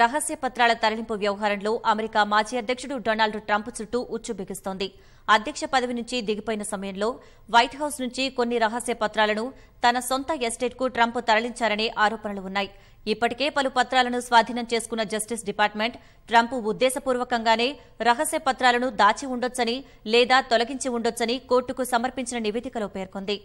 రహస్య పత్రాల తరలింపు వ్యవహారంలో అమెరికా మాజీ అధ్యక్షుడు డొనాల్డ్ ట్రంప్ చుట్టూ ఉచ్చు బిగుస్తోంది అధ్యక్ష పదవి నుంచి దిగిపోయిన సమయంలో వైట్ హౌస్ నుంచి కొన్ని రహస్య పత్రాలను తన సొంత ఎస్టేట్కు ట్రంప్ తరలించారనే ఆరోపణలు ఉన్నాయి ఇప్పటికే పలు పత్రాలను స్వాధీనం చేసుకున్న జస్టిస్ డిపార్ట్మెంట్ ట్రంప్ ఉద్దేశపూర్వకంగానే రహస్య పత్రాలను దాచి ఉండొచ్చని లేదా తొలగించి ఉండొచ్చని కోర్టుకు సమర్పించిన నివేదికలో పేర్కొంది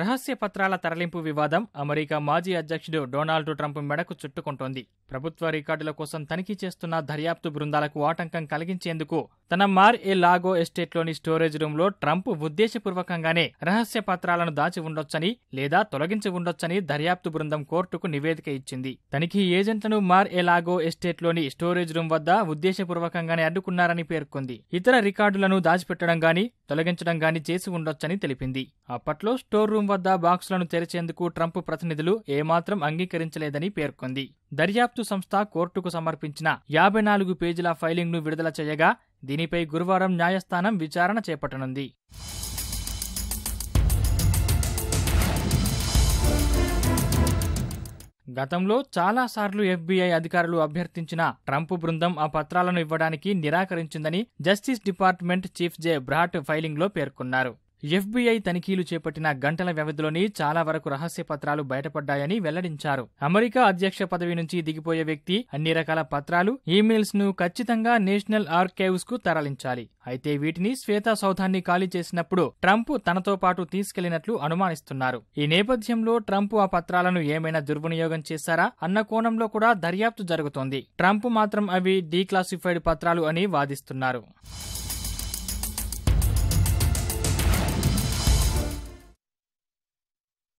రహస్య పత్రాల తరలింపు వివాదం అమెరికా మాజీ అధ్యక్షుడు డొనాల్డ్ ట్రంప్ మెడకు చుట్టుకుంటోంది ప్రభుత్వ రికార్డుల కోసం తనిఖీ చేస్తున్న దర్యాప్తు బృందాలకు ఆటంకం కలిగించేందుకు తన మార్ ఏ లాగో ఎస్టేట్లోని స్టోరేజ్ రూమ్లో ట్రంప్ ఉద్దేశపూర్వకంగానే రహస్య పత్రాలను దాచి ఉండొచ్చని లేదా తొలగించి ఉండొచ్చని దర్యాప్తు బృందం కోర్టుకు నివేదిక ఇచ్చింది తనిఖీ ఏజెంట్లను మార్ ఏ లాగో ఎస్టేట్లోని స్టోరేజ్ రూమ్ వద్ద ఉద్దేశపూర్వకంగానే అడ్డుకున్నారని పేర్కొంది ఇతర రికార్డులను దాచిపెట్టడం గాని తొలగించడం గాని చేసి ఉండొచ్చని తెలిపింది అప్పట్లో స్టోర్ రూమ్ వద్ద బాక్సులను తెరిచేందుకు ట్రంప్ ప్రతినిధులు ఏమాత్రం అంగీకరించలేదని పేర్కొంది దర్యాప్తు సంస్థ కోర్టుకు సమర్పించిన యాభై నాలుగు పేజీల ఫైలింగ్ను విడుదల చేయగా దీనిపై గురువారం న్యాయస్థానం విచారణ చేపట్టనుంది గతంలో చాలాసార్లు ఎఫ్బీఐ అధికారులు అభ్యర్థించిన ట్రంప్ బృందం ఆ పత్రాలను ఇవ్వడానికి నిరాకరించిందని justice department chief Jay Bratt ఫైలింగ్లో పేర్కొన్నారు ఎఫ్బీఐ తనిఖీలు చేపట్టిన గంటల వ్యవధిలోనే చాలా వరకు రహస్య పత్రాలు బయటపడ్డాయని వెల్లడించారు అమెరికా అధ్యక్ష పదవి నుంచి దిగిపోయే వ్యక్తి అన్ని రకాల పత్రాలు ఈమెయిల్స్ ను ఖచ్చితంగా నేషనల్ ఆర్కైవ్స్ కు తరలించాలి అయితే వీటిని శ్వేతా సౌధాన్ని ఖాళీ చేసినప్పుడు ట్రంప్ తనతో పాటు తీసుకెళ్లినట్లు అనుమానిస్తున్నారు ఈ నేపథ్యంలో ట్రంప్ ఆ పత్రాలను ఏమైనా దుర్వినియోగం చేశారా అన్న కోణంలో కూడా దర్యాప్తు జరుగుతోంది ట్రంప్ మాత్రం అవి డీక్లాసిఫైడ్ పత్రాలు అని వాదిస్తున్నారు